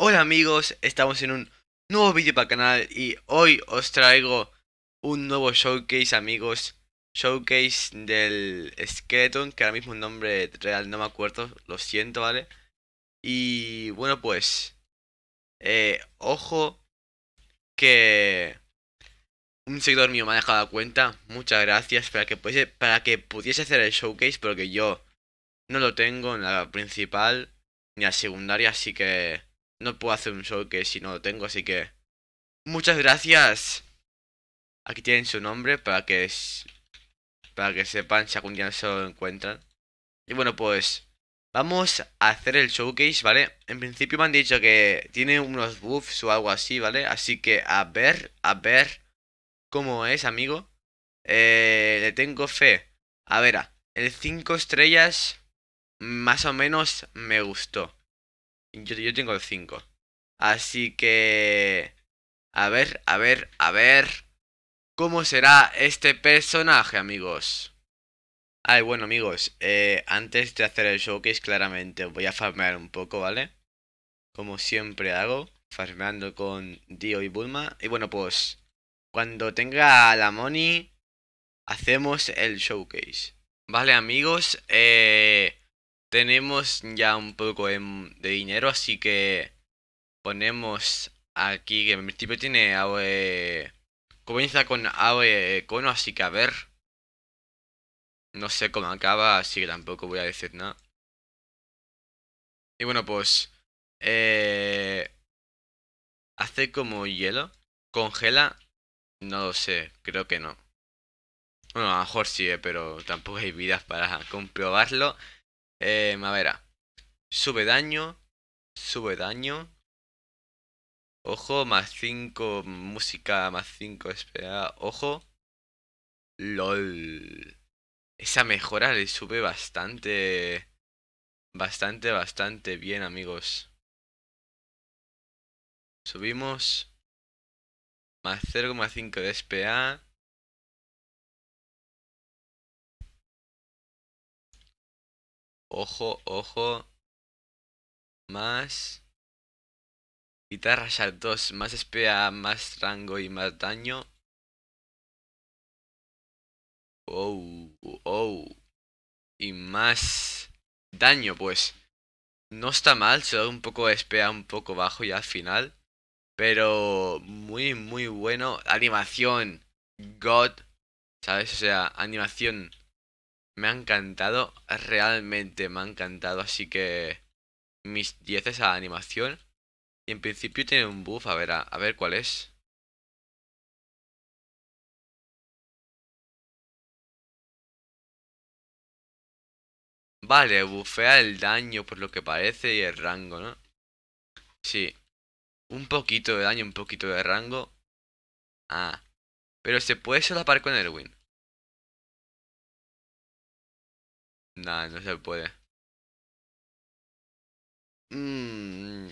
Hola amigos, estamos en un nuevo vídeo para el canal y hoy os traigo un nuevo showcase amigos Showcase del Skeleton, que ahora mismo el nombre real no me acuerdo, lo siento, ¿vale? Y bueno pues, eh, ojo que un seguidor mío me ha dejado la cuenta, muchas gracias, para que, pudiese, para que pudiese hacer el showcase porque yo no lo tengo en la principal ni la secundaria, así que no puedo hacer un showcase si no lo tengo, así que... Muchas gracias. Aquí tienen su nombre para que... Para que sepan si algún día se lo encuentran. Y bueno, pues... Vamos a hacer el showcase, ¿vale? En principio me han dicho que tiene unos buffs o algo así, ¿vale? Así que a ver, a ver cómo es, amigo. Eh, le tengo fe. A ver, el 5 estrellas más o menos me gustó. Yo, tengo el 5. Así que... A ver, a ver, a ver. ¿Cómo será este personaje, amigos? Ay, bueno, amigos. Eh, antes de hacer el showcase, claramente voy a farmear un poco, ¿vale? Como siempre hago. Farmeando con Dio y Bulma. Y bueno, pues... Cuando tenga la money... Hacemos el showcase. Vale, amigos. Eh... Tenemos ya un poco em, de, dinero, así que ponemos aquí, que mi tipo tiene AOE... Comienza con AOE Cono, así que a ver. No sé cómo acaba, así que tampoco voy a decir nada. Y bueno, pues... Eh, hace como hielo. Congela. No lo sé, creo que no. Bueno, a lo mejor sí, eh, pero tampoco hay vidas para comprobarlo. Eh, a ver. Ah, sube daño. Sube daño. Ojo, más 5 música, más 5 spa Ojo. LOL. Esa mejora le sube bastante. Bastante, bastante bien, amigos. Subimos. Más 0,5 de SPA. Ojo, ojo. Más. Guitarra Shark 2. Más espea, más rango y más daño. Oh, oh. Y más daño, pues. No está mal, Solo un poco de un poco bajo ya al final. Pero muy, muy bueno. Animación. God. ¿Sabes? O sea, animación me ha encantado, realmente me ha encantado, así que mis 10 es a animación. Y en principio tiene un buff, a ver, a, ver cuál es. Vale, bufea el daño por lo que parece y el rango, ¿no? Sí. Un poquito de daño, un poquito de rango. Ah. Pero se puede solapar con el Nah, no se puede. Mm.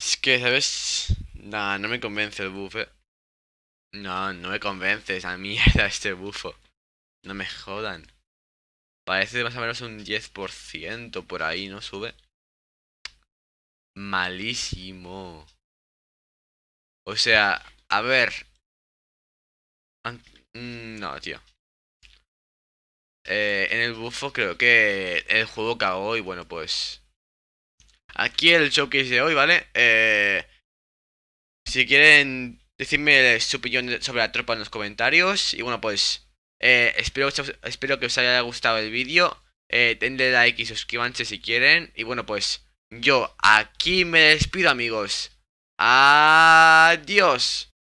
Es que, ¿sabes? Nah, no me convence el buff, No, no me convence a mierda este bufo. No me jodan. Parece más o menos un 10% por ahí, ¿no? Sube. Malísimo. O sea, a ver. Mm, no, tío. Eh, en el bufo creo que el juego cagó y bueno, pues... Aquí el showcase de hoy, ¿vale? Eh, si quieren decirme su opinión sobre la tropa en los comentarios y bueno, pues... Eh, espero, espero que os haya gustado el vídeo. Eh, denle like y suscríbanse si quieren. Y bueno, pues yo aquí me despido amigos. Adiós.